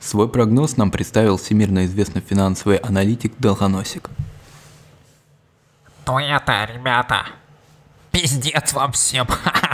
Свой прогноз нам представил всемирно известный финансовый аналитик Долгоносик. То ну это, ребята, пиздец вам всем.